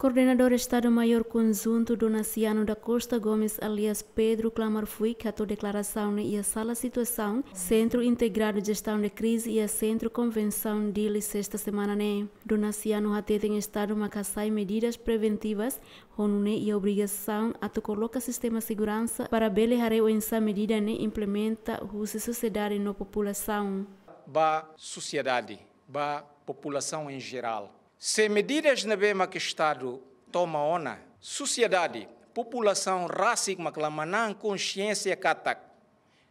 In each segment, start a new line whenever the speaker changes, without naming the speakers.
Coordenador Estado-Maior Conjunto, Donaciano da Costa Gomes, alias Pedro Clamar Fui, catou declaração e a sala situação, Centro Integrado de Gestão de Crise e a Centro Convenção de sexta semana né. Donaciano até tem Estado Macassai medidas preventivas, honune né, e obrigação a tu coloca sistema segurança para bele o em medida né implementa russe sociedade no população.
Ba sociedade, ba população em geral se medidas na bema que Estado toma ona, sociedade, população, raça que consciência cata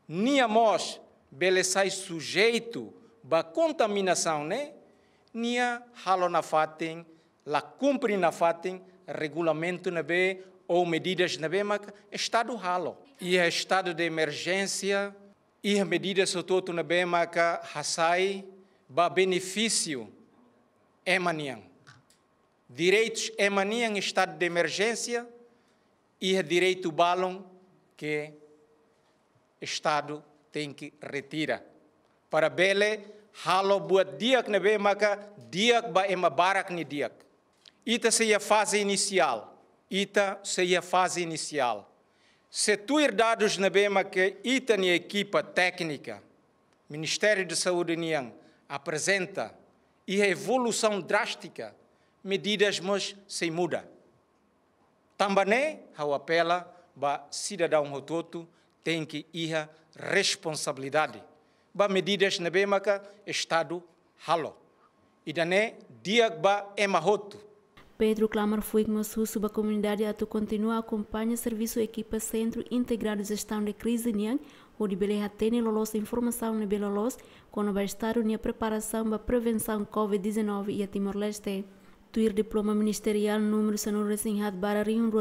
nem amos, belezai sujeito ba contaminação, né? nia halo na fatem, la cumpre na fatem, regulamento na ou medidas na bema Estado halo. E é estado de emergência, e medidas sototo na bema que hasai, ba benefício, Emanian. É Direitos Emanian é em estado de emergência e é direito balão que Estado tem que retirar. Para Bele, halo buat diak maca dia que ba ema barak ni dia Ita a fase inicial. Ita a fase inicial. Se tu herdados bema que ita ni equipa técnica, Ministério de Saúde Nian apresenta e a evolução drástica, medidas mas sem muda. Também, ao apela, ba cidadão rototo tem que ir responsabilidade. Ba medidas na bemaka Estado halo. E dané ema emahoto.
Pedro Clamar foi que maçu sub a comunidade ato continua acompanha serviço equipa Centro Integrado de Gestão de Crise Nian, o de Belém tem lolos informação na Belalos, quando vai estar na preparação para prevenção COVID-19 e a Timor-Leste tuir diploma ministerial número sanu recém hat barari um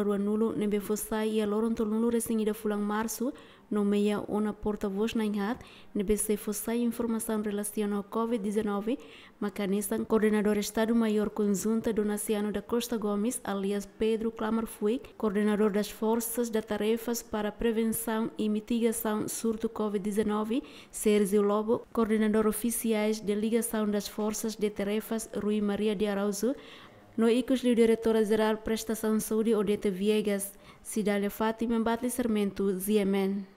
nebe fossai ia loron tol nulo e ida fulang março nomeia ona porta-voz na inhat nebe se fossai informação relacionada ao COVID-19 macanesa coordenador Estado-Maior Conjunta do Naciano da Costa Gomes alias Pedro Clamar Fui coordenador das Forças da Tarefas para Prevenção e Mitigação Surto COVID-19 Sérgio Lobo coordenador oficiais de Ligação das Forças de Tarefas Rui Maria de Araújo. No ICOS, o diretora-geral Prestação de Saúde, Odeta Viegas, Cidade Fátima, Batli Sarmento, Ziemen.